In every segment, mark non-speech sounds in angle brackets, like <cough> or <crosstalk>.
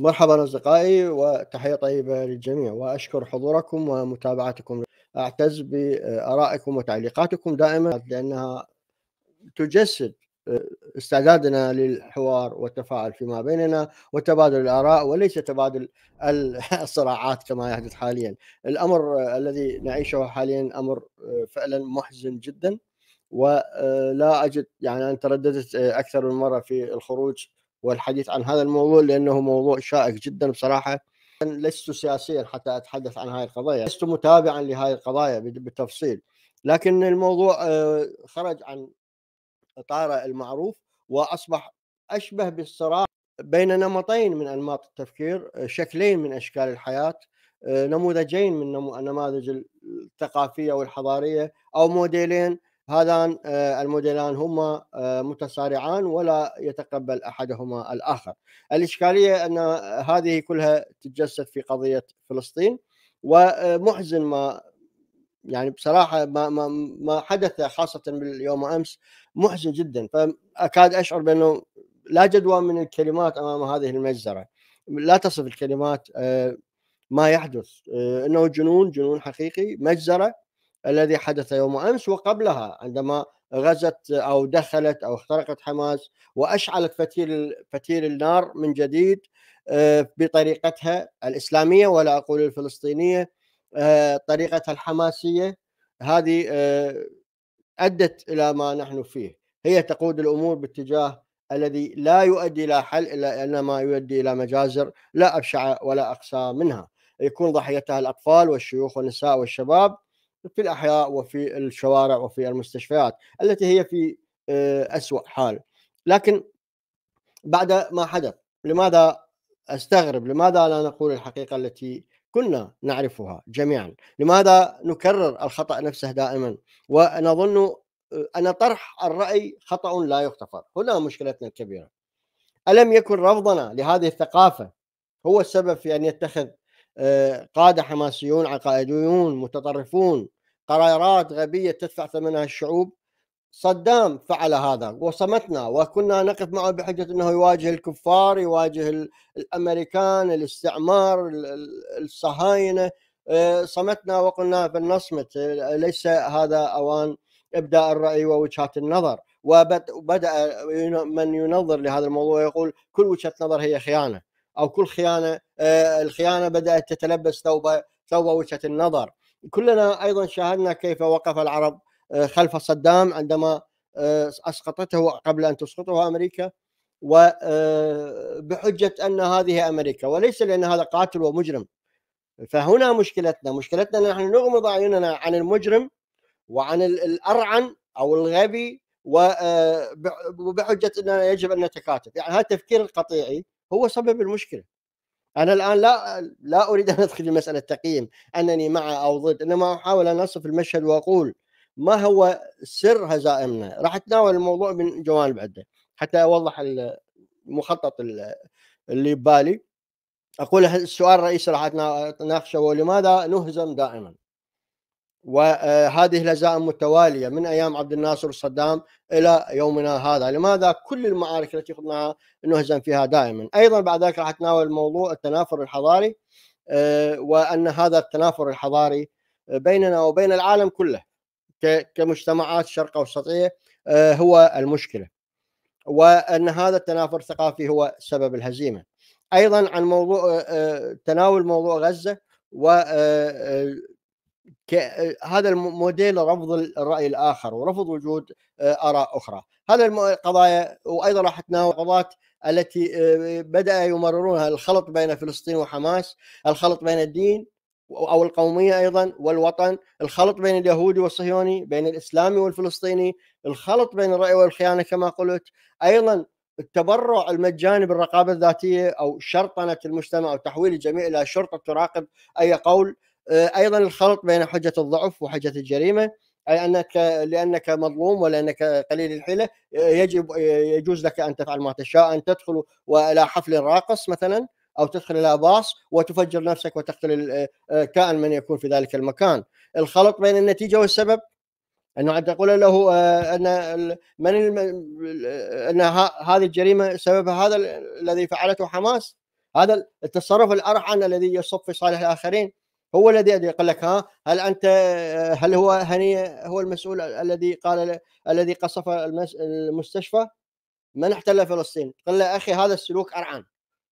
مرحبا أصدقائي وتحية طيبة للجميع وأشكر حضوركم ومتابعتكم أعتز بآرائكم وتعليقاتكم دائما لأنها تجسد آه، استعدادنا للحوار والتفاعل فيما بيننا وتبادل الآراء وليس تبادل <laughs> الصراعات كما يحدث حاليا الأمر الذي نعيشه حاليا أمر آه، فعلا محزن جدا ولا آه، أجد يعني أنا ترددت أكثر من مرة في الخروج والحديث عن هذا الموضوع لانه موضوع شائك جدا بصراحه لست سياسيا حتى اتحدث عن هذه القضايا لست متابعا لهذه القضايا بالتفصيل لكن الموضوع آه، خرج عن اطاره المعروف واصبح اشبه بالصراع بين نمطين من انماط التفكير آه، شكلين من اشكال الحياه آه، نموذجين من النماذج الثقافيه والحضاريه او موديلين هذان آه، الموديلان هما آه، متصارعان ولا يتقبل احدهما الاخر. الاشكاليه ان هذه كلها تتجسد في قضيه فلسطين ومحزن ما يعني بصراحه ما ما ما حدث خاصه باليوم امس محزن جدا فاكاد اشعر بانه لا جدوى من الكلمات امام هذه المجزره لا تصف الكلمات آه، ما يحدث انه جنون جنون حقيقي مجزره الذي حدث يوم امس وقبلها عندما غزت او دخلت او اخترقت حماس واشعلت فتيل فتيل النار من جديد آه، بطريقتها الاسلاميه ولا اقول الفلسطينيه آه، طريقتها الحماسيه هذه آه، ادت الى ما نحن فيه هي تقود الامور باتجاه الذي لا يؤدي الى حل الا انما يؤدي الى مجازر لا ابشع ولا اقسى منها يكون ضحيتها الاطفال والشيوخ والنساء والشباب في الاحياء وفي الشوارع وفي المستشفيات التي هي في آه، اسوء حال لكن بعد ما حدث لماذا استغرب لماذا لا نقول الحقيقه التي كنا نعرفها جميعا لماذا نكرر الخطا نفسه دائما ونظن آه، ان طرح الراي خطا لا يغتفر هنا مشكلتنا الكبيره الم يكن رفضنا لهذه الثقافه هو السبب في ان يتخذ آه، قاده حماسيون عقائديون متطرفون قرارات غبيه تدفع ثمنها الشعوب صدام فعل هذا وصمتنا وكنا نقف معه بحجه انه يواجه الكفار يواجه الامريكان الاستعمار الصهاينه آه، صمتنا وقلنا فلنصمت آه، ليس هذا اوان ابداء الراي ووجهات النظر وبدا من ينظر لهذا الموضوع يقول كل وجهه نظر هي خيانه او كل خيانه آه، الخيانه بدات تتلبس ثوب ثوب وجهه النظر كلنا ايضا شاهدنا كيف وقف العرب آه، خلف صدام عندما آه، اسقطته قبل ان تسقطه امريكا وبحجه ان هذه امريكا وليس لان هذا قاتل ومجرم فهنا مشكلتنا مشكلتنا نحن نغمض اعيننا عن المجرم وعن الارعن او الغبي وبحجه اننا يجب ان نتكاتف يعني هذا التفكير القطيعي هو سبب المشكله انا الان لا لا اريد ان ادخل في مساله تقييم انني مع او ضد انما احاول ان اصف المشهد واقول ما هو سر هزائمنا راح اتناول الموضوع من جوانب عده حتى اوضح المخطط اللي ببالي اقول السؤال الرئيسي راح اتناقشه ولماذا نهزم دائما وهذه الهزائم متوالية من أيام عبد الناصر الصدام إلى يومنا هذا لماذا كل المعارك التي خضناها نهزم فيها دائما أيضا بعد ذلك راح أتناول موضوع التنافر الحضاري آه، وأن هذا التنافر الحضاري بيننا وبين العالم كله كمجتمعات شرق أوسطية آه، هو المشكلة وأن هذا التنافر الثقافي هو سبب الهزيمة أيضا عن موضوع آه، تناول موضوع غزة و هذا الموديل رفض الراي الاخر ورفض وجود اراء اخرى هذا القضايا وايضا راح تناول القضايا التي بدا يمررونها الخلط بين فلسطين وحماس الخلط بين الدين او القوميه ايضا والوطن الخلط بين اليهودي والصهيوني بين الاسلامي والفلسطيني الخلط بين الراي والخيانه كما قلت ايضا التبرع المجاني بالرقابه الذاتيه او شرطنه المجتمع او تحويل الجميع الى شرطه تراقب اي قول آه، ايضا الخلط بين حجه الضعف وحجه الجريمه اي انك لانك مظلوم ولانك قليل الحيله آه، يجب آه، يجوز لك ان تفعل ما تشاء ان تدخل الى حفل راقص مثلا او تدخل الى باص وتفجر نفسك وتقتل كائن من يكون في ذلك المكان الخلط بين النتيجه والسبب انه ان تقول له ان من ان هذه الجريمه سببها هذا الذي فعلته حماس هذا التصرف الارحن الذي يصب في صالح الاخرين هو الذي يقول لك ها هل انت هل هو هني هو المسؤول الذي قال الذي قصف المستشفى؟ من احتل فلسطين؟ قال له اخي هذا السلوك ارعن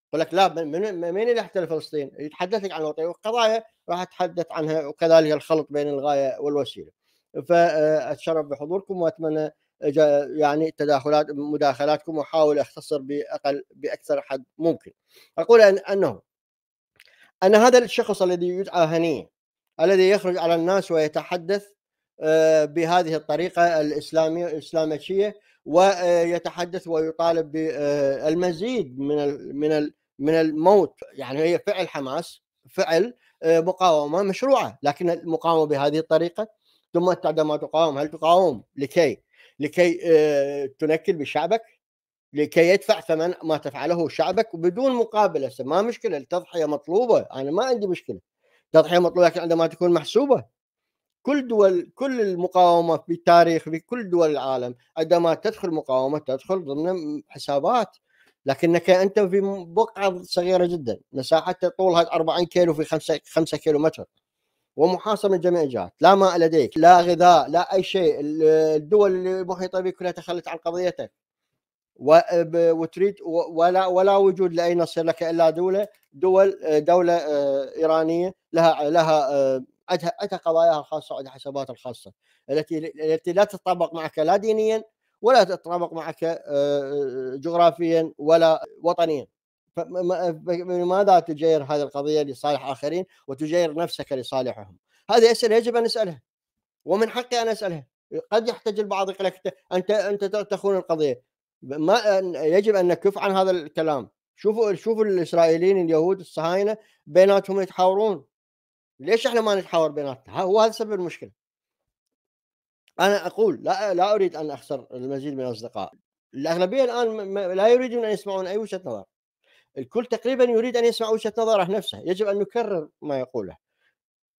يقول لك لا من مين اللي احتل فلسطين؟ يتحدث لك عن الوطنيه والقضايا راح اتحدث عنها وكذلك الخلط بين الغايه والوسيله. فاتشرف آه، بحضوركم واتمنى يعني تداخلات مداخلاتكم واحاول اختصر باقل باكثر حد ممكن. اقول أن انه أن هذا الشخص الذي يدعى هنيه الذي يخرج على الناس ويتحدث آه، بهذه الطريقة الإسلامية الإسلامية ويتحدث ويطالب بالمزيد آه، من من من الموت يعني هي فعل حماس فعل آه، مقاومة مشروعة لكن المقاومة بهذه الطريقة ثم عندما تقاوم هل تقاوم لكي لكي تنكل بشعبك لكي يدفع ثمن ما تفعله شعبك بدون مقابله ما مشكله التضحيه مطلوبه انا ما عندي مشكله تضحيه مطلوبه لكن عندما تكون محسوبه كل دول كل المقاومه في التاريخ في كل دول العالم عندما تدخل مقاومه تدخل ضمن حسابات لكنك انت في بقعه صغيره جدا مساحتها طولها 40 كيلو في 5 5 كيلو متر ومحاصر من جميع الجهات لا ماء لديك لا غذاء لا اي شيء الدول المحيطه بك كلها تخلت عن قضيتك وتريد ولا ولا وجود لاي نصير لك الا دوله دول آه، دوله آه، ايرانيه لها لها عندها آه، عندها قضاياها الخاصه وعندها حساباتها الخاصه التي التي لا تتطابق معك لا دينيا ولا تتطابق معك جغرافيا ولا وطنيا فلماذا تجير هذه القضيه لصالح اخرين وتجير نفسك لصالحهم هذه اسئله يجب ان اسالها ومن حقي ان اسالها قد يحتج البعض يقول لك انت انت تخون القضيه ما يجب ان نكف عن هذا الكلام شوفوا شوفوا الاسرائيليين اليهود الصهاينه بيناتهم يتحاورون ليش احنا ما نتحاور بيناتنا هو هذا سبب المشكله انا اقول لا لا اريد ان اخسر المزيد من الاصدقاء الاغلبيه الان لا يريدون ان يسمعون اي وجهه نظر الكل تقريبا يريد ان يسمع وجهه نظره نفسه يجب ان نكرر ما يقوله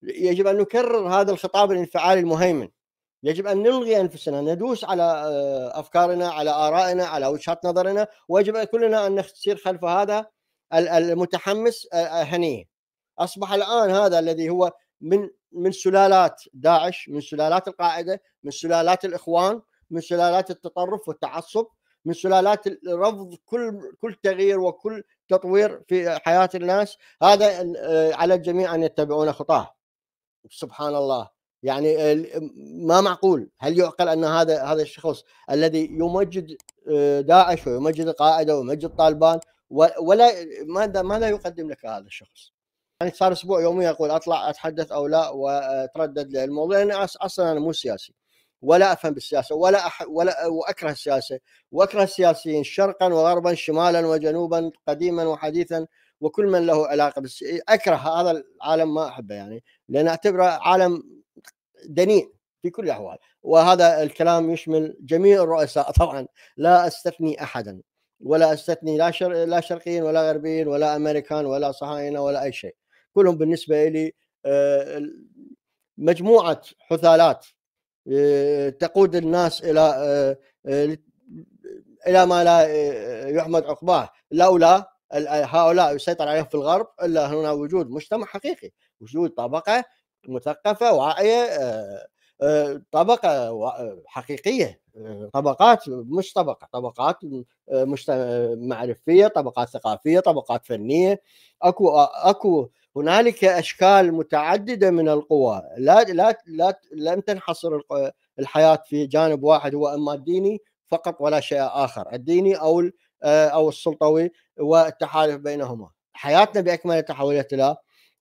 يجب ان نكرر هذا الخطاب الانفعالي المهيمن يجب ان نلغي انفسنا ندوس على آه، افكارنا على ارائنا على وجهات نظرنا ويجب كلنا ان نسير خلف هذا المتحمس آه، آه، هني اصبح الان هذا الذي هو من من سلالات داعش من سلالات القاعده من سلالات الاخوان من سلالات التطرف والتعصب من سلالات رفض كل كل تغيير وكل تطوير في حياه الناس هذا على الجميع ان يتبعون خطاه سبحان الله يعني ما معقول هل يعقل ان هذا هذا الشخص الذي يمجد آه، داعش ويمجد القاعده ويمجد طالبان ولا ماذا ماذا يقدم لك هذا الشخص؟ يعني صار اسبوع يوميا اقول اطلع اتحدث او لا واتردد للموضوع لان اصلا انا مو سياسي ولا افهم بالسياسه ولا أح ولا واكره السياسه واكره السياسيين شرقا وغربا شمالا وجنوبا قديما وحديثا وكل من له علاقه بالسياسه اكره هذا العالم ما احبه يعني لان اعتبره عالم دنيء في كل الاحوال وهذا الكلام يشمل جميع الرؤساء طبعا لا استثني احدا ولا استثني لا شر... لا شرقيين ولا غربيين ولا امريكان ولا صهاينه ولا اي شيء كلهم بالنسبه لي آه، مجموعه حثالات آه، تقود الناس الى آه، الى ما لا يحمد عقباه لولا هؤلاء يسيطر عليهم في الغرب الا هنا وجود مجتمع حقيقي وجود طبقه مثقفه واعيه آه، آه، طبقه آه، حقيقيه طبقات مش طبقه طبقات معرفيه طبقات ثقافيه طبقات فنيه اكو اكو هنالك اشكال متعدده من القوى لا لا لا لم تنحصر الحياه في جانب واحد هو اما الديني فقط ولا شيء اخر الديني او او السلطوي والتحالف بينهما حياتنا باكملها تحولت الى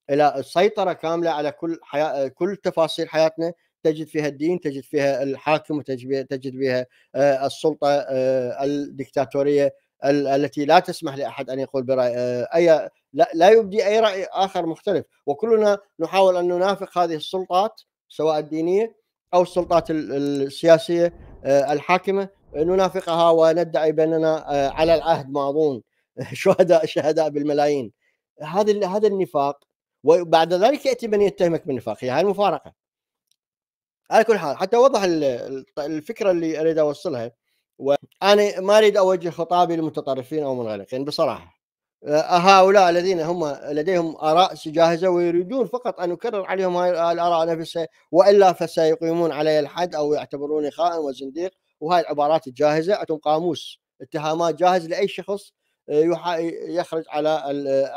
الى السيطره كامله على كل حياة كل تفاصيل حياتنا تجد فيها الدين تجد فيها الحاكم وتجد فيها آه، السلطه آه، الدكتاتوريه التي لا تسمح لاحد ان يقول براي آه، اي لا يبدي اي راي اخر مختلف وكلنا نحاول ان ننافق هذه السلطات سواء الدينيه او السلطات السياسيه الحاكمه ننافقها وندعي باننا على العهد ماضون <laughs> شهداء شهداء بالملايين هذا هذا النفاق وبعد ذلك ياتي من يتهمك بالنفاق هي هاي المفارقه على كل حال حتى اوضح الفكره اللي اريد اوصلها وانا ما اريد اوجه خطابي للمتطرفين او منغلقين بصراحه آه، هؤلاء الذين هم لديهم اراء جاهزه ويريدون فقط ان اكرر عليهم هاي الاراء نفسها والا فسيقيمون علي الحد او يعتبروني خائن وزنديق وهاي العبارات الجاهزه عندهم قاموس اتهامات جاهز لاي شخص آه، يخرج على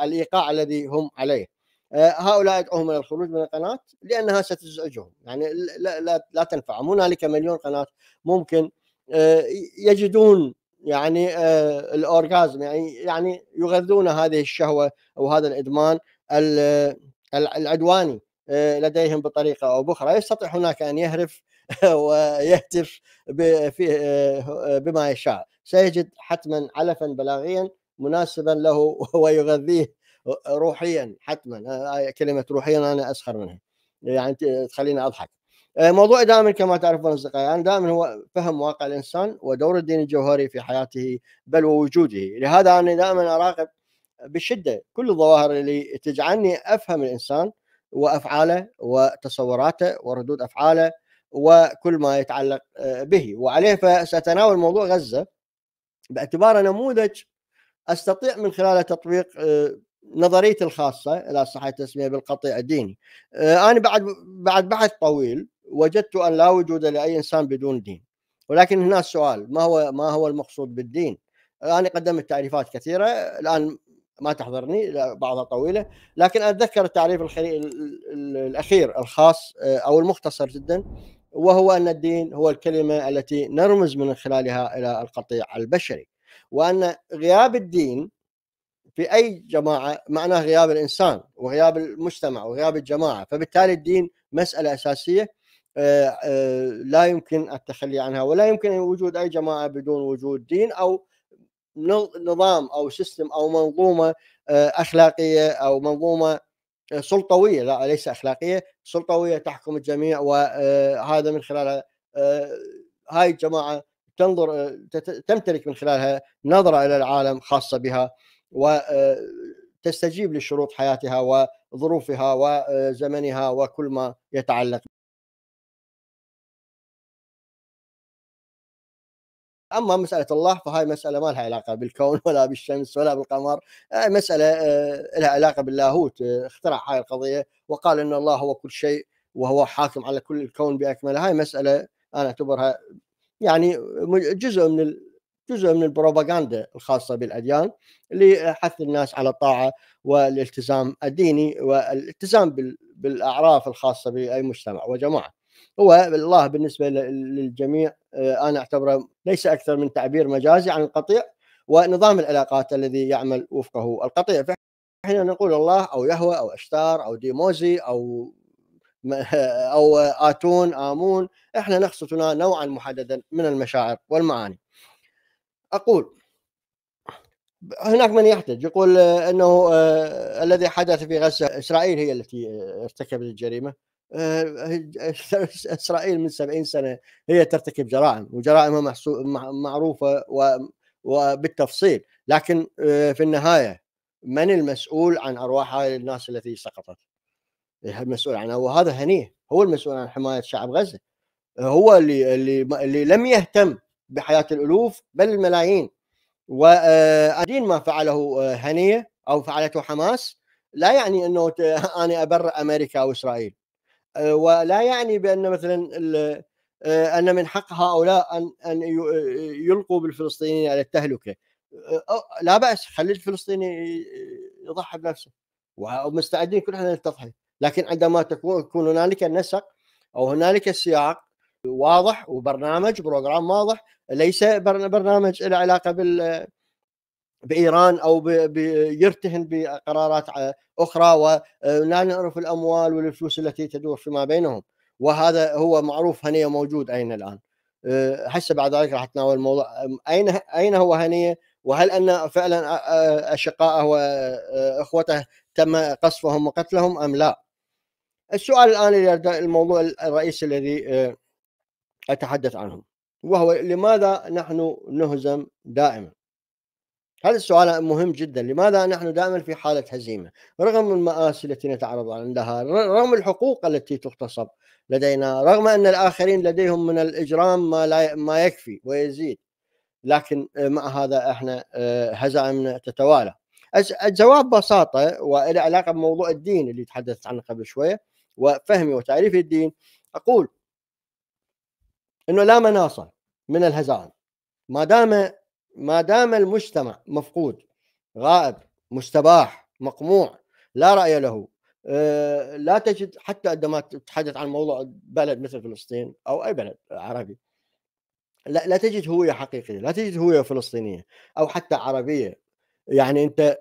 الايقاع الذي هم عليه هؤلاء الى الخروج من القناه لانها ستزعجهم يعني لا لا, لا تنفعهم هنالك مليون قناه ممكن آه، يجدون يعني آه، الاورغازم يعني يعني يغذون هذه الشهوه او هذا الادمان العدواني آه، لديهم بطريقه او باخرى يستطيع هناك ان يهرف <laughs> ويهتف بما يشاء سيجد حتما علفا بلاغيا مناسبا له <laughs> ويغذيه روحيا حتما كلمه روحيا انا اسخر منها يعني تخليني اضحك موضوع دائما كما تعرفون اصدقائي انا دائما هو فهم واقع الانسان ودور الدين الجوهري في حياته بل ووجوده لهذا انا دائما اراقب بشده كل الظواهر اللي تجعلني افهم الانسان وافعاله وتصوراته وردود افعاله وكل ما يتعلق به وعليه فساتناول موضوع غزه باعتباره نموذج استطيع من خلاله تطبيق نظريتي الخاصه اذا صح التسميه بالقطيع الديني آه، انا بعد بعد بحث طويل وجدت ان لا وجود لاي انسان بدون دين ولكن هنا السؤال ما هو ما هو المقصود بالدين؟ آه، انا قدمت تعريفات كثيره الان ما تحضرني بعضها طويله لكن اتذكر التعريف الاخير الخاص آه، او المختصر جدا وهو ان الدين هو الكلمه التي نرمز من خلالها الى القطيع البشري وان غياب الدين في اي جماعه معناه غياب الانسان وغياب المجتمع وغياب الجماعه فبالتالي الدين مساله اساسيه آه، آه، لا يمكن التخلي عنها ولا يمكن وجود اي جماعه بدون وجود دين او نظام او سيستم او منظومه آه، اخلاقيه او منظومه سلطويه لا ليس اخلاقيه سلطويه تحكم الجميع وهذا من خلال هاي الجماعه تنظر تمتلك من خلالها نظره الى العالم خاصه بها وتستجيب آه، لشروط حياتها وظروفها وزمنها وكل ما يتعلق اما مساله الله فهاي مساله ما لها علاقه بالكون <laughs> ولا بالشمس ولا بالقمر مساله آه، لها علاقه باللاهوت آه، اخترع هاي القضيه وقال ان الله هو كل شيء وهو حاكم على كل الكون باكمله هاي مساله انا اعتبرها يعني جزء من جزء من البروباغندا الخاصه بالاديان لحث الناس على الطاعه والالتزام الديني والالتزام بالاعراف الخاصه باي مجتمع وجماعه. هو الله بالنسبه للجميع آه، انا اعتبره ليس اكثر من تعبير مجازي عن القطيع ونظام العلاقات الذي يعمل وفقه القطيع فحين نقول الله او يهوى او اشتار او ديموزي او <laughs> او اتون امون احنا نقصد هنا نوعا محددا من المشاعر والمعاني اقول هناك من يحتج يقول آه، انه آه، الذي حدث في غزه اسرائيل هي التي آه، ارتكبت الجريمه <laughs> اسرائيل من 70 سنه هي ترتكب جرائم وجرائمها معروفه وبالتفصيل لكن في النهايه من المسؤول عن ارواح هاي الناس التي سقطت؟ إيه، المسؤول عنها وهذا هنيه هو المسؤول عن حمايه شعب غزه هو اللي اللي اللي لم يهتم بحياه الالوف بل الملايين وأدين ما فعله آه، هنيه او فعلته حماس لا يعني انه <laughs> انا أبر امريكا او اسرائيل آه، ولا يعني بان مثلا آه، ان من حق هؤلاء ان ان يلقوا بالفلسطينيين على التهلكه لا باس خلي الفلسطيني يضحي بنفسه ومستعدين كلنا للتضحيه لكن عندما تكون هنالك النسق او هنالك السياق واضح وبرنامج بروجرام واضح ليس برنامج له علاقه بال بايران او يرتهن بقرارات اخرى ولا نعرف الاموال والفلوس التي تدور فيما بينهم وهذا هو معروف هنيه موجود اين الان أه، هسه بعد ذلك راح اتناول الموضوع اين اين هو هنيه وهل ان فعلا اشقائه واخوته أه، تم قصفهم وقتلهم ام لا؟ السؤال الان الموضوع الرئيسي الذي أه، أتحدث عنهم وهو لماذا نحن نهزم دائما هذا السؤال مهم جدا لماذا نحن دائما في حالة هزيمة رغم المآسي التي نتعرض عندها رغم الحقوق التي تغتصب لدينا رغم أن الآخرين لديهم من الإجرام ما, لا ما يكفي ويزيد لكن مع هذا احنا آه، هزائمنا تتوالى الجواب ببساطة وله علاقة بموضوع الدين اللي تحدثت عنه قبل شوية وفهمي وتعريف الدين أقول انه لا مناص من الهزائم ما دام ما دام المجتمع مفقود غائب مستباح مقموع لا راي له آه، لا تجد حتى عندما تتحدث عن موضوع بلد مثل فلسطين او اي بلد عربي لا, لا تجد هويه حقيقيه لا تجد هويه فلسطينيه او حتى عربيه يعني انت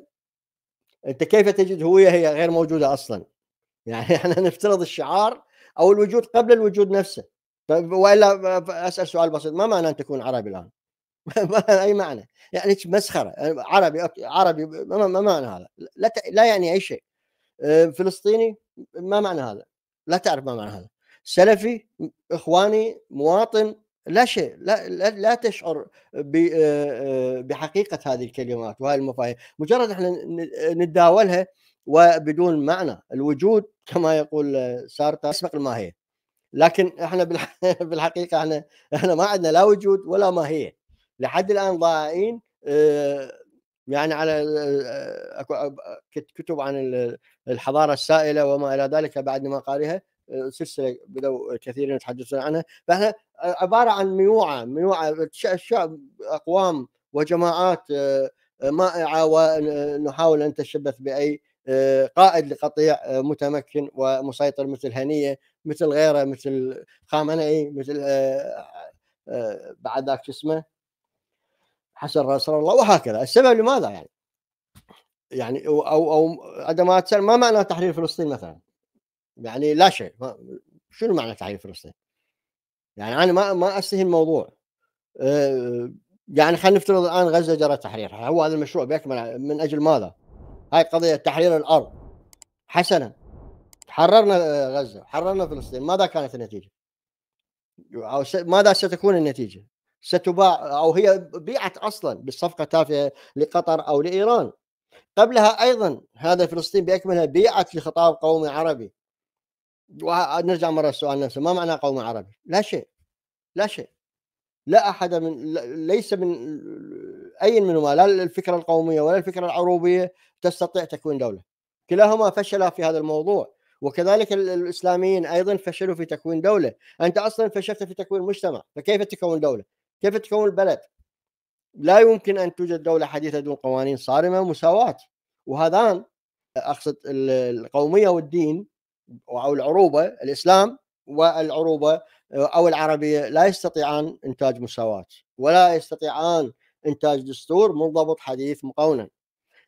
انت كيف تجد هويه هي غير موجوده اصلا <laughs> يعني احنا نفترض الشعار او الوجود قبل الوجود نفسه والا اسال سؤال بسيط ما معنى ان تكون عربي الان؟ <laughs> ما اي معنى يعني مسخره يعني عربي أوكي. عربي ما, معنى هذا لا, ت... لا يعني اي شيء آه، فلسطيني ما معنى هذا لا تعرف ما معنى هذا سلفي اخواني مواطن لا شيء لا لا, لا تشعر آه، آه، بحقيقه هذه الكلمات وهذه المفاهيم مجرد احنا نتداولها وبدون معنى الوجود كما يقول سارتا يسبق الماهيه لكن احنا <laughs> بالحقيقه احنا احنا ما عندنا لا وجود ولا ماهيه لحد الان ضائعين آه، يعني على آه، كتب عن الحضاره السائله وما الى ذلك بعد ما قارئها آه، سلسله بدوا كثيرين يتحدثون عنها فاحنا عباره عن ميوعه ميوعه الشعب اقوام وجماعات مائعه ونحاول ان نتشبث باي قائد لقطيع متمكن ومسيطر مثل هنيه مثل غيره مثل خامنئي مثل آه، آه، بعد ذاك شو اسمه حسن نصر الله وهكذا السبب لماذا يعني يعني او او عدم ما معنى تحرير فلسطين مثلا يعني لا شيء شنو معنى تحرير فلسطين؟ يعني انا ما ما استهي الموضوع آه، يعني خلينا نفترض الان غزه جرى تحريرها هو هذا المشروع بيكمل من اجل ماذا؟ هاي قضيه تحرير الارض حسنا حررنا آه، غزه حررنا فلسطين ماذا كانت النتيجه او ماذا ستكون النتيجه ستباع او هي بيعت اصلا بالصفقه التافهه لقطر او لايران قبلها ايضا هذا فلسطين باكملها بيعت لخطاب قومي عربي ونرجع مره السؤال نفسه ما معنى قومي عربي؟ لا شيء لا شيء لا احد من ليس من اي منهما لا الفكره القوميه ولا الفكره العروبيه تستطيع تكوين دوله كلاهما فشلا في هذا الموضوع وكذلك الاسلاميين ايضا فشلوا في تكوين دوله، انت اصلا فشلت في تكوين مجتمع، فكيف تكون دوله؟ كيف تكون بلد؟ لا يمكن ان توجد دوله حديثه دون قوانين صارمه ومساواه، وهذان اقصد القوميه والدين او العروبه الاسلام والعروبه او العربيه لا يستطيعان انتاج مساواه ولا يستطيعان انتاج دستور منضبط حديث مقونا.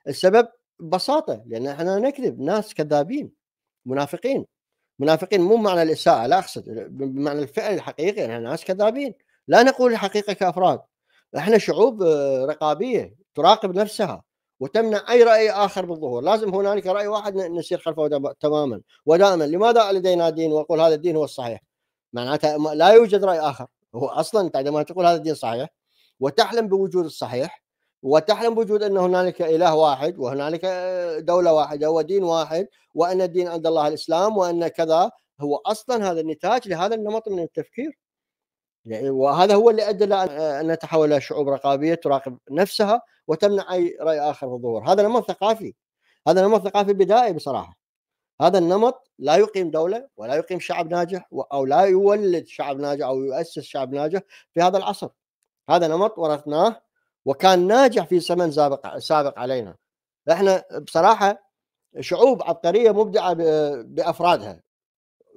السبب ببساطه لان احنا نكذب ناس كذابين منافقين منافقين مو معنى الاساءه لا اقصد بمعنى الفعل الحقيقي احنا ناس كذابين لا نقول الحقيقه كافراد احنا شعوب آه، رقابيه تراقب نفسها وتمنع اي راي اخر بالظهور، لازم هنالك راي واحد نسير خلفه تماما ودائما، لماذا لدينا دين واقول هذا الدين هو الصحيح؟ معناتها لا يوجد راي اخر، هو اصلا انت عندما تقول هذا الدين صحيح وتحلم بوجود الصحيح وتحلم بوجود ان هنالك اله واحد وهنالك آه، دوله واحده ودين واحد وان الدين عند الله الاسلام وان كذا هو اصلا هذا النتاج لهذا النمط من التفكير يعني وهذا هو اللي ادى الى ان آه، نتحول الى شعوب رقابيه تراقب نفسها وتمنع اي راي اخر في الظهور، هذا نمط ثقافي هذا نمط ثقافي بدائي بصراحه هذا النمط لا يقيم دوله ولا يقيم شعب ناجح او لا يولد شعب ناجح او يؤسس شعب ناجح في هذا العصر هذا نمط ورثناه وكان ناجح في زمن سابق سابق علينا احنا بصراحه شعوب عبقريه مبدعه بافرادها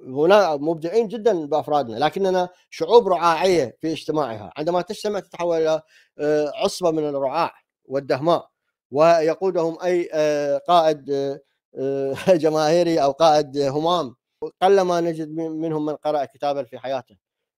هنا مبدعين جدا بافرادنا لكننا شعوب رعاعيه في اجتماعها عندما تجتمع تتحول الى آه، عصبه من الرعاع والدهماء ويقودهم اي آه، قائد آه، <laughs> جماهيري او قائد همام قلما نجد منهم من قرأ كتابا في حياته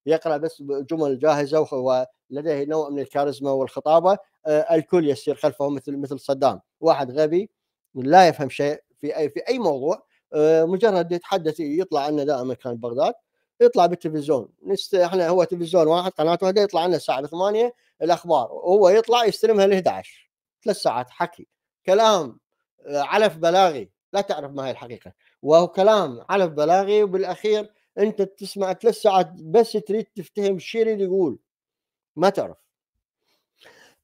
يقرا بس جمل جاهزه ولديه نوع من الكاريزما والخطابه آه، الكل يسير خلفه مثل مثل صدام واحد غبي لا يفهم شيء في اي في اي موضوع آه، مجرد يتحدث يطلع عنه دائما كان بغداد يطلع بالتلفزيون نست... احنا هو تلفزيون واحد قناه واحده يطلع عنه الساعه 8 الاخبار وهو يطلع يستلمها ال 11 ثلاث ساعات حكي كلام آه، علف بلاغي لا تعرف ما هي الحقيقه وهو كلام علف بلاغي وبالاخير انت تسمع ثلاث ساعات بس تريد تفتهم الشيء اللي يقول ما تعرف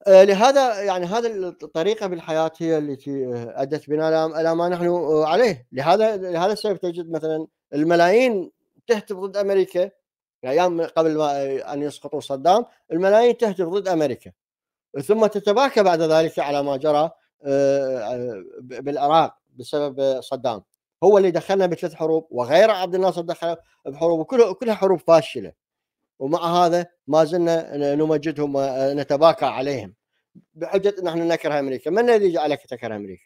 آه، لهذا يعني هذا الطريقة بالحياة هي التي آه، أدت بنا إلى ما نحن آه، عليه لهذا لهذا السبب تجد مثلا الملايين تهتف ضد أمريكا يعني أيام قبل ما أن يسقطوا صدام الملايين تهتف ضد أمريكا ثم تتباكى بعد ذلك على ما جرى بالعراق بسبب صدام هو اللي دخلنا بثلاث حروب وغير عبد الناصر دخل بحروب وكلها كلها حروب فاشله ومع هذا ما زلنا نمجدهم ونتباكى عليهم بحجه ان احنا نكره امريكا، من الذي جعلك تكره امريكا؟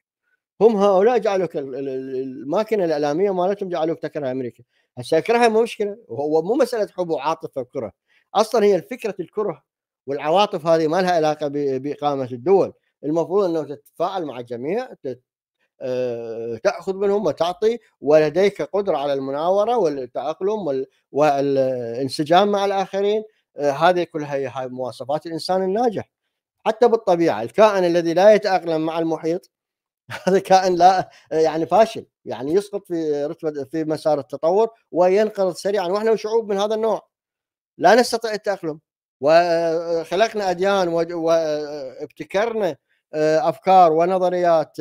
هم هؤلاء جعلوك الماكينه الاعلاميه مالتهم جعلوك تكره امريكا، هسه اكرهها مو مشكله وهو مو مساله حب وعاطفه وكره، اصلا هي فكره الكره والعواطف هذه ما لها علاقه باقامه الدول، المفروض انه تتفاعل مع الجميع آه، تاخذ منهم وتعطي ولديك قدره على المناوره والتاقلم والانسجام مع الاخرين آه، هذه كلها هي مواصفات الانسان الناجح حتى بالطبيعه الكائن الذي لا يتاقلم مع المحيط <laughs> هذا كائن لا يعني فاشل يعني يسقط في رتبه في مسار التطور وينقرض سريعا واحنا شعوب من هذا النوع لا نستطيع التاقلم وخلقنا اديان وابتكرنا آه، افكار ونظريات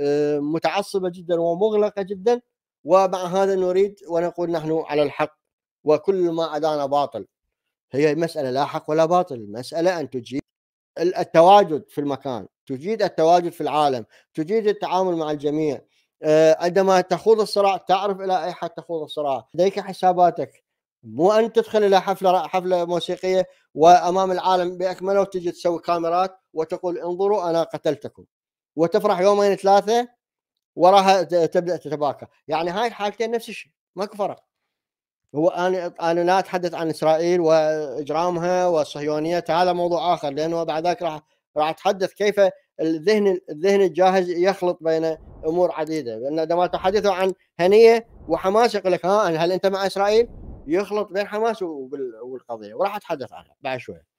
آه، متعصبه جدا ومغلقه جدا ومع هذا نريد ونقول نحن على الحق وكل ما ادانا باطل هي مساله لا حق ولا باطل المساله ان تجيد التواجد في المكان تجيد التواجد في العالم تجيد التعامل مع الجميع آه، عندما تخوض الصراع تعرف الى اي حد تخوض الصراع لديك حساباتك مو ان تدخل الى حفله حفله موسيقيه وامام العالم باكمله وتجي تسوي كاميرات وتقول انظروا انا قتلتكم وتفرح يومين ثلاثه وراها تبدا تتباكى يعني هاي الحالتين نفس الشيء ماكو فرق هو انا انا لا اتحدث عن اسرائيل واجرامها وصهيونيتها هذا موضوع اخر لانه بعد ذاك راح راح اتحدث كيف الذهن الذهن الجاهز يخلط بين امور عديده لان عندما تحدثوا عن هنيه وحماس يقول لك ها هل انت مع اسرائيل؟ يخلط بين حماس والقضيه وراح اتحدث عنها بعد شويه.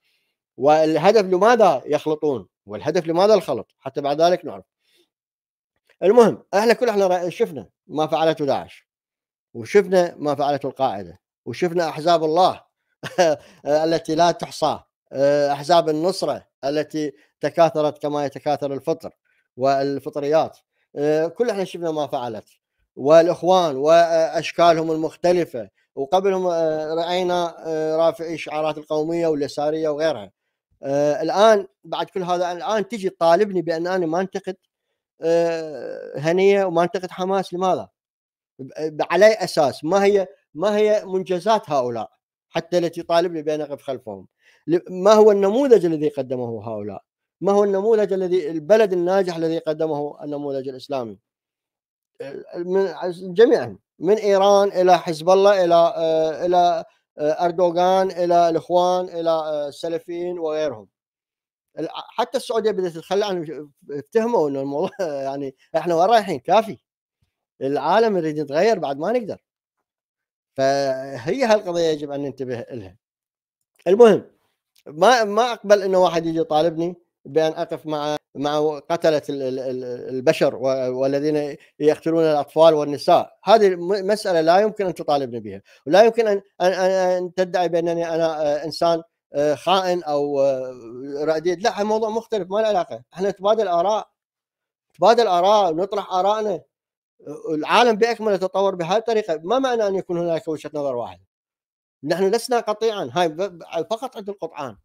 والهدف لماذا يخلطون والهدف لماذا الخلط حتى بعد ذلك نعرف المهم احنا كل احنا شفنا ما فعلته داعش وشفنا ما فعلته القاعده وشفنا احزاب الله <laughs> التي لا تحصى آه، احزاب النصره التي تكاثرت كما يتكاثر الفطر والفطريات آه، كل احنا شفنا ما فعلت والاخوان واشكالهم المختلفه وقبلهم آه، راينا رافعي الشعارات القوميه واليساريه وغيرها آه الان بعد كل هذا الان تجي تطالبني بان انا ما انتقد آه هنيه وما انتقد حماس لماذا؟ على اي اساس؟ ما هي ما هي منجزات هؤلاء حتى التي طالبني بان اقف خلفهم؟ ما هو النموذج الذي قدمه هؤلاء؟ ما هو النموذج الذي البلد الناجح الذي قدمه النموذج الاسلامي؟ آه، من جميعا من ايران الى حزب الله الى آه، الى آه، اردوغان الى الاخوان الى السلفيين آه، وغيرهم حتى السعوديه بدات تتخلى عن افتهموا انه الموضوع <laughs> يعني احنا وين رايحين كافي العالم يريد يتغير بعد ما نقدر فهي هالقضيه يجب ان ننتبه لها المهم ما ما اقبل انه واحد يجي يطالبني بان اقف مع مع قتلة البشر والذين يقتلون الأطفال والنساء هذه مسألة لا يمكن أن تطالبني بها ولا يمكن أن, أن, أن تدعي بأنني أنا آه، إنسان آه، خائن أو آه، رديد لا الموضوع مختلف ما له علاقة احنا نتبادل آراء نتبادل آراء ونطرح آرائنا العالم بأكمله تطور بهذه الطريقة ما معنى أن يكون هناك وجهة نظر واحدة نحن لسنا قطيعا هاي فقط عند القطعان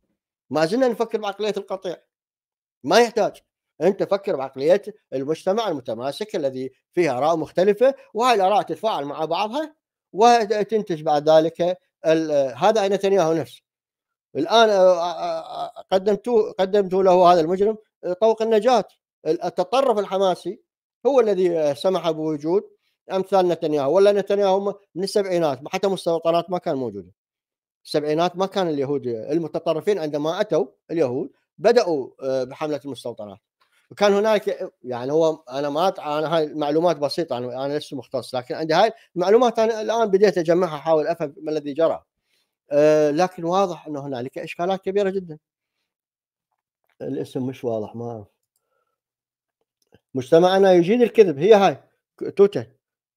ما زلنا نفكر بعقلية القطيع ما يحتاج انت فكر بعقليه المجتمع المتماسك الذي فيه اراء مختلفه وهاي الاراء تتفاعل مع بعضها وتنتج بعد ذلك هذا نتنياهو نفسه الان قدمت آه، آه، آه، قدمت له هذا المجرم طوق النجاه التطرف الحماسي هو الذي سمح بوجود امثال نتنياهو ولا نتنياهو من السبعينات حتى مستوطنات ما كان موجوده السبعينات ما كان اليهود المتطرفين عندما اتوا اليهود بداوا آه، بحمله المستوطنات وكان هناك يعني هو انا ما انا هاي معلومات بسيطه انا انا لست مختص لكن عندي هاي المعلومات انا الان بديت اجمعها احاول افهم ما الذي جرى أه لكن واضح انه هنالك اشكالات كبيره جدا الاسم مش واضح ما اعرف مجتمعنا يجيد الكذب هي هاي توته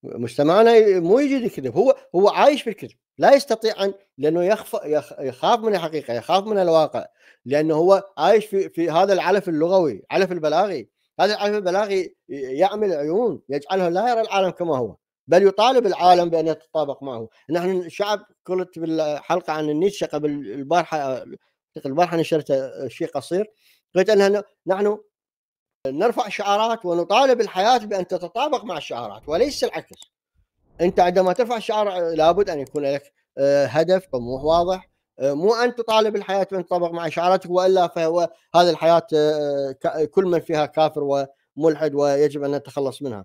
مجتمعنا مو يجيد الكذب هو هو عايش في الكذب لا يستطيع ان لانه يخف يخاف من الحقيقه يخاف من الواقع لانه هو عايش في في هذا العلف اللغوي علف البلاغي هذا العلف البلاغي يعمل عيون يجعله لا يرى العالم كما هو بل يطالب العالم بان يتطابق معه نحن الشعب قلت بالحلقه عن النيتشه قبل البارحه البارحه نشرت شيء قصير قلت انه نحن نرفع شعارات ونطالب الحياة بأن تتطابق مع الشعارات وليس العكس أنت عندما ترفع شعار لابد أن يكون لك آه، هدف طموح واضح آه، مو أن تطالب الحياة بأن تتطابق مع شعاراتك وإلا فهو هذه الحياة آه، كل من فيها كافر وملحد ويجب أن نتخلص منها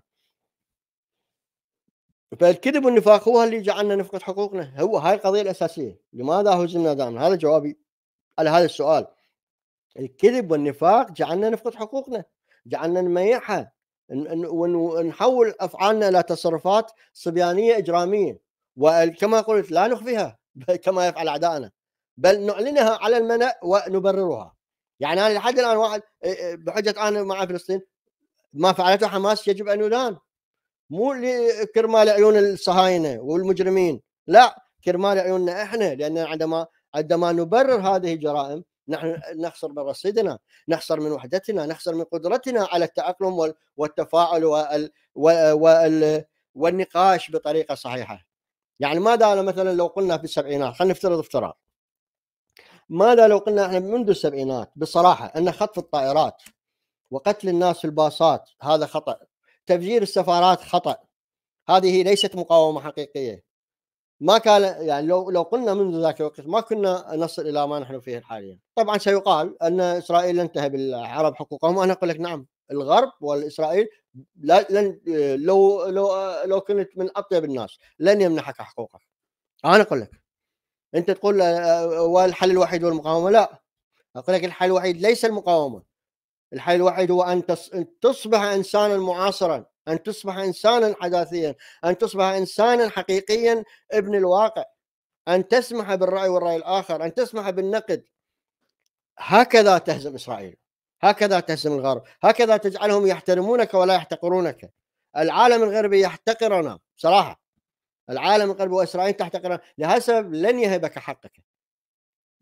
فالكذب والنفاق هو اللي جعلنا نفقد حقوقنا هو هاي القضية الأساسية لماذا هزمنا دائما هذا جوابي على هذا السؤال الكذب والنفاق جعلنا نفقد حقوقنا جعلنا نميعها ونحول افعالنا الى تصرفات صبيانيه اجراميه وكما قلت لا نخفيها <laughs> كما يفعل اعدائنا بل نعلنها على الملأ ونبررها يعني انا لحد الان واحد بحجه انا مع فلسطين ما فعلته حماس يجب ان يدان مو كرمال عيون الصهاينه والمجرمين لا كرمال عيوننا احنا لان عندما عندما نبرر هذه الجرائم نحن نخسر من رصيدنا نخسر من وحدتنا نخسر من قدرتنا على التأقلم والتفاعل وال... وال... والنقاش بطريقة صحيحة يعني ماذا مثلا لو قلنا في السبعينات خلينا نفترض افتراض ماذا لو قلنا احنا منذ السبعينات بصراحة أن خطف الطائرات وقتل الناس في الباصات هذا خطأ تفجير السفارات خطأ هذه ليست مقاومة حقيقية ما كان يعني لو لو قلنا منذ ذاك الوقت ما كنا نصل الى ما نحن فيه حاليا طبعا سيقال ان اسرائيل لن تهب العرب حقوقهم وانا اقول لك نعم الغرب والاسرائيل لا لن لو لو لو كنت من اطيب الناس لن يمنحك حقوقك انا اقول لك انت تقول آه، والحل الوحيد هو المقاومه لا اقول لك الحل الوحيد ليس المقاومه الحل الوحيد هو ان تصبح انسانا معاصرا أن تصبح إنسانا حداثيا أن تصبح إنسانا حقيقيا ابن الواقع أن تسمح بالرأي والرأي الآخر أن تسمح بالنقد هكذا تهزم إسرائيل هكذا تهزم الغرب هكذا تجعلهم يحترمونك ولا يحتقرونك العالم الغربي يحتقرنا صراحة العالم الغربي وإسرائيل تحتقرنا لهذا السبب لن يهبك حقك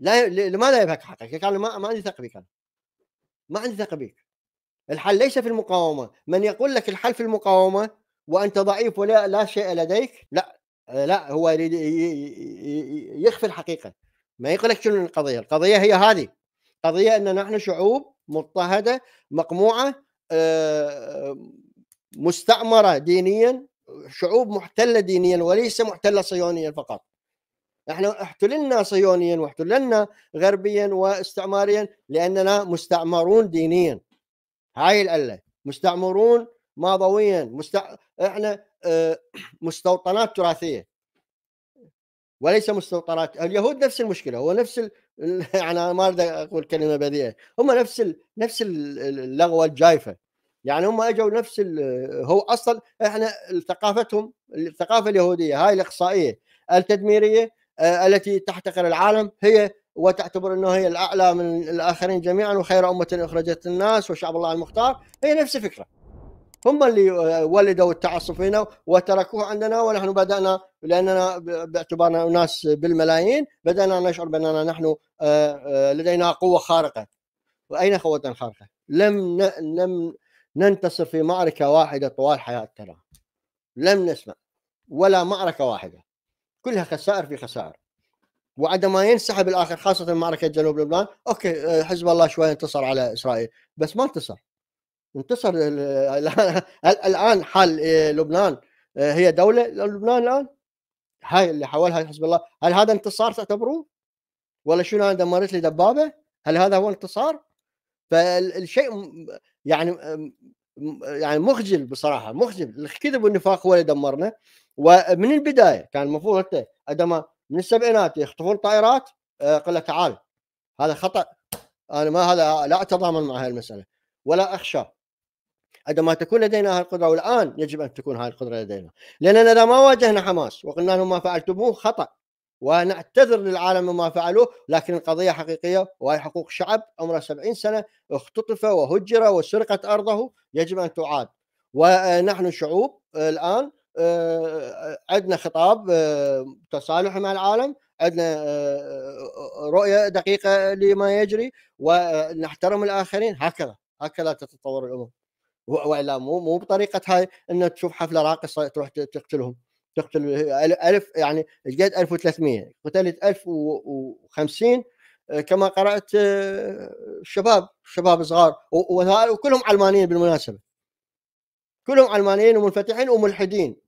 لا لماذا يهبك حقك؟ قال ما عندي ثقه بك أنا. ما عندي ثقه بك الحل ليس في المقاومة من يقول لك الحل في المقاومة وأنت ضعيف ولا لا شيء لديك لا لا هو يخفي الحقيقة ما يقول لك شنو القضية القضية هي هذه قضية أن نحن شعوب مضطهدة مقموعة آه، مستعمرة دينيا شعوب محتلة دينيا وليس محتلة صهيونيا فقط احنا احتللنا صهيونيا واحتللنا غربيا واستعماريا لاننا مستعمرون دينيا هاي العله مستعمرون ماضويا مست... احنا آه، <clears throat> مستوطنات تراثيه وليس مستوطنات اليهود نفس المشكله هو نفس ال... يعني <laughs> انا ما اريد اقول كلمه بذيئه هم نفس ال... نفس اللغوه الجايفه يعني هم اجوا نفس ال... هو اصلا احنا ثقافتهم الثقافه اليهوديه هاي الاقصائيه التدميريه آه، التي تحتقر العالم هي وتعتبر انه هي الاعلى من الاخرين جميعا وخير امه اخرجت الناس وشعب الله المختار هي نفس الفكره هم اللي آه، ولدوا التعصب فينا وتركوه عندنا ونحن بدانا لاننا باعتبارنا ناس بالملايين بدانا نشعر باننا نحن آه، آه، لدينا قوه خارقه واين قوتنا الخارقه؟ لم لم ننتصر في معركه واحده طوال حياتنا لم نسمع ولا معركه واحده كلها خسائر في خسائر وعندما ينسحب الاخر خاصه معركه جنوب لبنان اوكي آه، حزب الله شوي انتصر على اسرائيل بس ما انتصر انتصر آه، <laughs> الان حال آه، لبنان هي دوله لبنان الان هاي اللي حولها حزب الله هل هذا انتصار تعتبروه؟ ولا شنو انا دمرت لي دبابه؟ هل هذا هو انتصار؟ فالشيء يعني يعني مخجل بصراحه مخجل الكذب والنفاق هو اللي دمرنا ومن البدايه كان المفروض انت عندما من السبعينات يخطفون طائرات اقول آه، تعال هذا خطا انا ما هذا لا اتضامن مع هذه المساله ولا اخشى عندما تكون لدينا هذه القدره والان يجب ان تكون هذه القدره لدينا لاننا اذا ما واجهنا حماس وقلنا لهم ما فعلتموه خطا ونعتذر للعالم مما فعلوه لكن القضية حقيقية وهي حقوق شعب عمره 70 سنة اختطف وهجر وسرقت أرضه يجب أن تعاد ونحن شعوب آه، الآن آه، عندنا خطاب آه، تصالح مع العالم عندنا آه، رؤيه دقيقه لما يجري ونحترم الاخرين هكذا هكذا تتطور الامور والا مو مو بطريقه هاي انه تشوف حفله راقصه تروح تقتلهم تقتل ألف يعني الجد 1300 قتلت 1050 كما قرأت شباب شباب صغار وكلهم علمانيين بالمناسبة كلهم علمانيين ومنفتحين وملحدين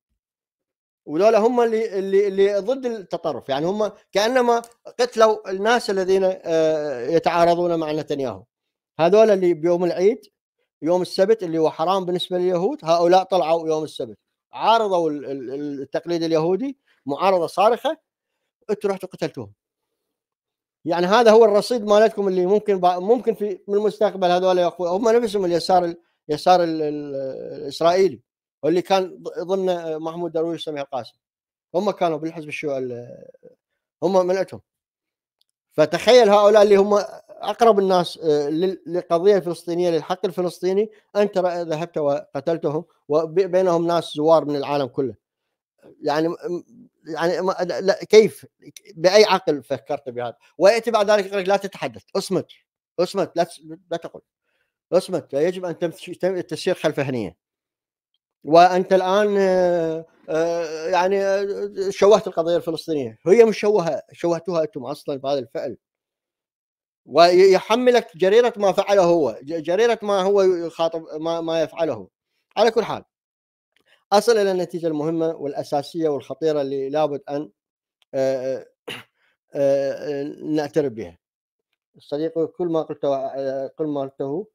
ولولا هم اللي اللي اللي ضد التطرف يعني هم كانما قتلوا الناس الذين آه، يتعارضون مع نتنياهو هذول اللي بيوم العيد يوم السبت اللي هو حرام بالنسبه لليهود هؤلاء طلعوا يوم السبت عارضوا التقليد اليهودي معارضه صارخه انتم رحتوا قتلتوهم يعني هذا هو الرصيد مالتكم اللي ممكن ممكن في من المستقبل هذول هم نفسهم اليسار اليسار الاسرائيلي واللي كان ضمن آه، محمود درويش سمير القاسم هم كانوا بالحزب الشيوعي هم منعتهم فتخيل هؤلاء اللي هم اقرب الناس آه، للقضيه الفلسطينيه للحق الفلسطيني انت ذهبت وقتلتهم وبينهم ناس زوار من العالم كله يعني يعني لا كيف باي عقل فكرت بهذا وياتي بعد ذلك يقول لك لا تتحدث اصمت اصمت لا تقول تقل اصمت يجب ان تسير خلف هنيه وانت الان آه، آه، يعني آه، شوهت القضيه الفلسطينيه هي مش شوهة شوهتوها انتم اصلا بهذا الفعل ويحملك جريره ما فعله هو جريره ما هو يخاطب ما, ما يفعله على كل حال اصل الى النتيجه المهمه والاساسيه والخطيره اللي لابد ان نعترف بها صديقي كل ما قلته كل ما قلته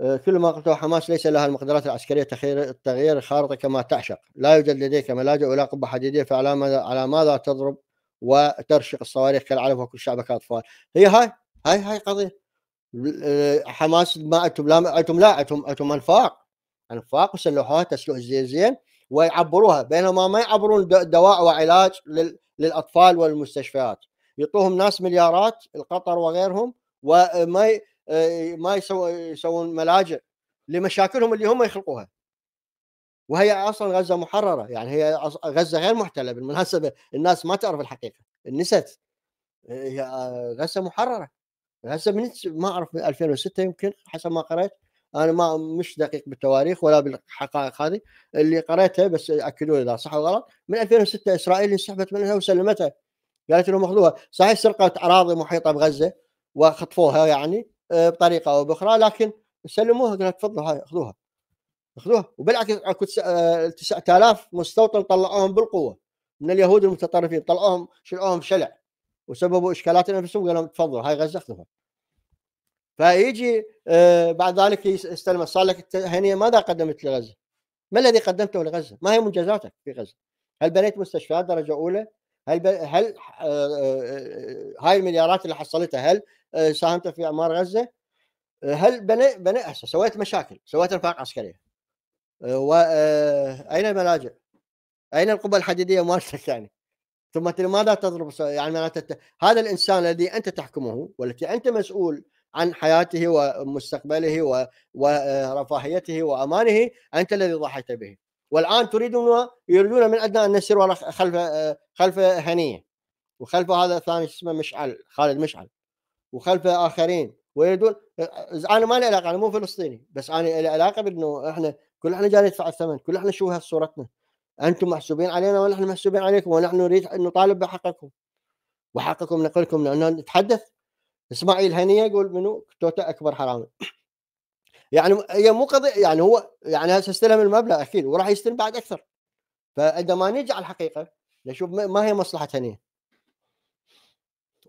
كل ما قلته حماس ليس لها المقدرات العسكريه التغيير الخارطه كما تعشق، لا يوجد لديك ملاجئ ولا قبه حديديه فعلى ماذا على ماذا تضرب وترشق الصواريخ كالعلف وكل شعبك اطفال، هي هاي هاي هاي قضيه حماس ما انتم لا انتم لا انتم انتم انفاق انفاق وسلحوها تسلح زين زين ويعبروها بينما ما يعبرون دواء وعلاج للاطفال والمستشفيات يعطوهم ناس مليارات القطر وغيرهم وما آه، ما يسوون ملاجئ لمشاكلهم اللي هم يخلقوها وهي اصلا غزه محرره يعني هي غزه غير محتله بالمناسبه الناس ما تعرف الحقيقه نسيت آه، هي آه، غزه محرره هسه من ما اعرف من 2006 يمكن حسب ما قريت انا ما مش دقيق بالتواريخ ولا بالحقائق هذه اللي قريتها بس اكدوا لي اذا صح او غلط من 2006 اسرائيل انسحبت منها وسلمتها قالت لهم اخذوها صحيح سرقت اراضي محيطه بغزه وخطفوها يعني آه، بطريقه او باخرى لكن سلموها قالوا تفضلوا هاي خذوها خذوها وبالعكس اكو 9000 آه، مستوطن طلعوهم بالقوه من اليهود المتطرفين طلعوهم شلعوهم شلع وسببوا اشكالات لانفسهم قالوا تفضلوا هاي غزه خذوها فيجي آه، بعد ذلك يستلم صار لك هنيه ماذا قدمت لغزه؟ ما الذي قدمته لغزه؟ ما هي منجزاتك في غزه؟ هل بنيت مستشفيات درجه اولى؟ هل ب... هل هاي المليارات اللي حصلتها هل آه، ساهمت في اعمار غزه آه، هل بني بني سويت مشاكل سويت رفاق عسكريه آه، واين الملاجئ؟ اين القبه الحديديه مالتك يعني؟ ثم لماذا تضرب يعني معناته هذا الانسان الذي انت تحكمه والتي انت مسؤول عن حياته ومستقبله و... ورفاهيته وامانه انت الذي ضحيت به والان تريدون يريدون من عندنا ان نسير خلف خلف هنيه وخلف هذا ثاني اسمه مشعل خالد مشعل وخلفه اخرين ويريدون انا ما لي علاقه انا مو فلسطيني بس انا لي علاقه بانه احنا كل احنا جاي ندفع الثمن كل احنا شو هالصورتنا انتم محسوبين علينا ونحن محسوبين عليكم ونحن نريد ان نطالب بحقكم وحقكم نقلكم لانه نتحدث اسماعيل هنيه يقول منو توتا اكبر حرامي <clears throat> يعني هي مو قضيه يعني هو يعني هسه استلم المبلغ اكيد وراح يستلم بعد اكثر فعندما نجي على الحقيقه نشوف ما هي مصلحه هنيه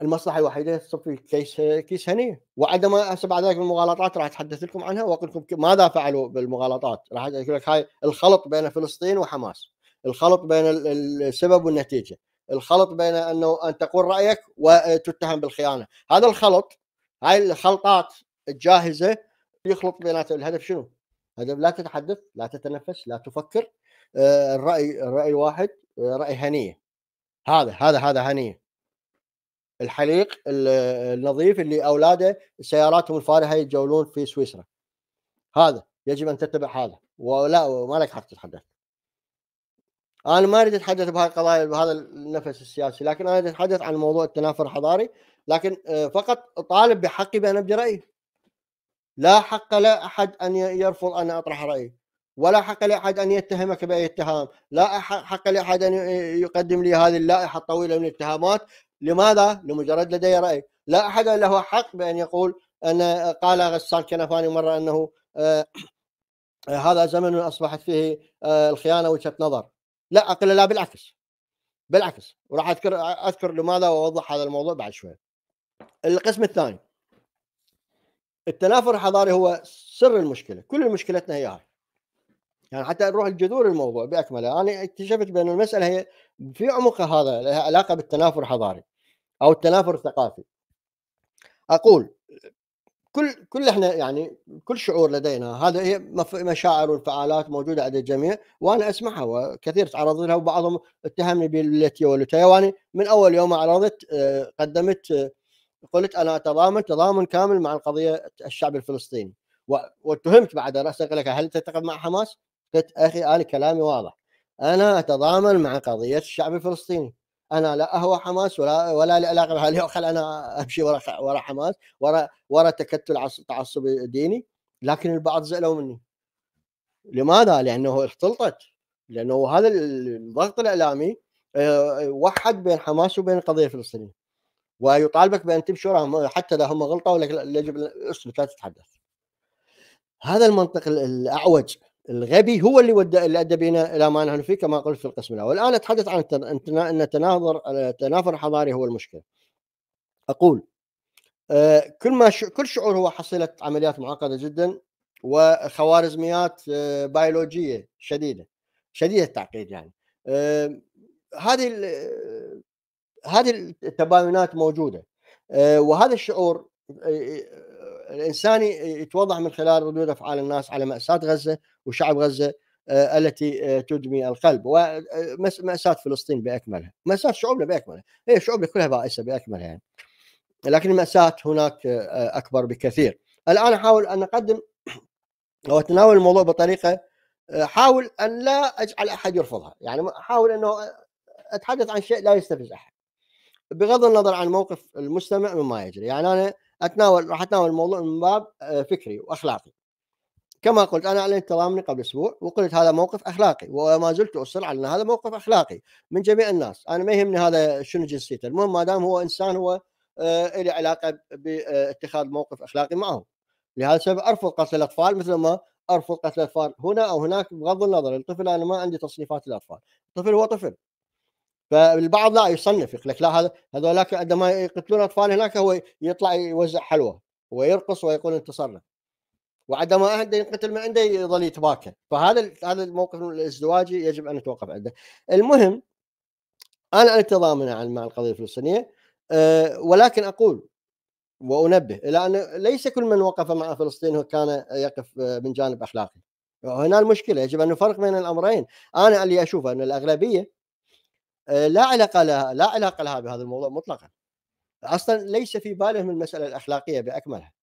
المصلحه الوحيده تصب في كيس كيس هني وعندما بعد ذلك بالمغالطات راح اتحدث لكم عنها واقول لكم ماذا فعلوا بالمغالطات راح اقول لك هاي الخلط بين فلسطين وحماس الخلط بين السبب والنتيجه الخلط بين انه ان تقول رايك وتتهم آه، بالخيانه هذا الخلط هاي الخلطات الجاهزه يخلط بينات الهدف شنو؟ هدف لا تتحدث لا تتنفس لا تفكر آه، الراي الراي واحد آه، راي هنيه هذا هذا هذا هنيه الحليق النظيف اللي اولاده سياراتهم الفارهه يتجولون في سويسرا هذا يجب ان تتبع هذا ولا ما لك حق تتحدث انا ما اريد اتحدث بهذه القضايا بهذا النفس السياسي لكن انا اتحدث عن موضوع التنافر الحضاري لكن آه، فقط اطالب بحقي بان ابدي رايي لا حق لاحد ان يرفض ان اطرح رايي ولا حق لاحد ان يتهمك باي اتهام، لا حق لاحد ان يقدم لي هذه اللائحه الطويله من الاتهامات لماذا؟ لمجرد لدي رأي لا أحد له حق بأن يقول أن قال غسان كنفاني مرة أنه آه، هذا زمن أصبحت فيه آه، الخيانة وجهة نظر لا أقل لا بالعكس بالعكس وراح أذكر أذكر لماذا وأوضح هذا الموضوع بعد شوي القسم الثاني التنافر الحضاري هو سر المشكلة كل مشكلتنا هي هاي يعني حتى نروح لجذور الموضوع باكمله انا اكتشفت بان المساله هي في عمقها هذا لها علاقه بالتنافر الحضاري او التنافر الثقافي اقول كل كل احنا يعني كل شعور لدينا هذا هي مشاعر والفعالات موجوده عند الجميع وانا اسمعها وكثير تعرض لها وبعضهم اتهمني بالتي والتي وانا يعني من اول يوم عرضت آه، قدمت آه، قلت انا اتضامن تضامن كامل مع القضيه الشعب الفلسطيني واتهمت بعد اقول لك هل تتفق مع حماس؟ قلت اخي انا كلامي واضح انا اتضامن مع قضيه الشعب الفلسطيني انا لا اهوى حماس ولا ولا لي علاقه بها اليوم خل انا امشي ورا ورا حماس ورا ورا تكتل تعصب ديني لكن البعض زعلوا مني لماذا؟ لانه اختلطت لانه هذا الضغط الاعلامي آه، وحد بين حماس وبين القضيه الفلسطينيه ويطالبك بان تمشي وراهم حتى اذا هم غلطوا لك يجب اثبت لا تتحدث هذا المنطق الاعوج الغبي هو اللي ودى اللي ادى بنا الى ما نحن فيه كما قلت في القسم الاول، الان اتحدث عن ان التنافر التنافر الحضاري هو المشكله. اقول آه، كل ما ش... كل شعور هو حصيله عمليات معقده جدا وخوارزميات آه، بيولوجيه شديده شديده التعقيد يعني. آه، هذه هذه التباينات موجوده وهذا الشعور الانسان يتوضح من خلال ردود افعال الناس على ماساه غزه وشعب غزه آه، التي آه، تدمي القلب ومأساة آه، فلسطين بأكملها مأساة شعوبنا بأكملها هي إيه، شعوبنا كلها بائسة بأكملها يعني. لكن المأساة هناك أكبر بكثير الآن أحاول أن أقدم <clears throat> أو أتناول الموضوع بطريقة أحاول أن لا أجعل أحد يرفضها يعني أحاول أنه أتحدث عن شيء لا يستفز أحد بغض النظر عن موقف المستمع مما يجري يعني أنا اتناول راح اتناول الموضوع من باب آه، فكري واخلاقي. كما قلت انا اعلنت تضامني قبل اسبوع وقلت هذا موقف اخلاقي وما زلت اصر على ان هذا موقف اخلاقي من جميع الناس، انا ما يهمني هذا شنو جنسيته، المهم ما دام هو انسان هو له آه، علاقه باتخاذ آه، موقف اخلاقي معه. لهذا السبب ارفض قتل الاطفال مثل ما ارفض قتل الاطفال هنا او هناك بغض النظر الطفل انا ما عندي تصنيفات الاطفال، الطفل هو طفل فالبعض لا يصنف يقول لك لا هذا هذولاك عندما يقتلون اطفال هناك هو يطلع يوزع حلوى ويرقص ويقول انتصرنا وعندما احد ينقتل من عنده يظل يتباكى فهذا هذا الموقف الازدواجي يجب ان نتوقف عنده المهم انا اتضامن مع القضيه الفلسطينيه أه ولكن اقول وانبه الى ان ليس كل من وقف مع فلسطين كان يقف من جانب اخلاقي هنا المشكله يجب ان نفرق بين الامرين انا اللي اشوفه ان الاغلبيه آه، لا علاقه لها لا علاقه لها بهذا الموضوع مطلقا اصلا ليس في بالهم المساله الاخلاقيه باكملها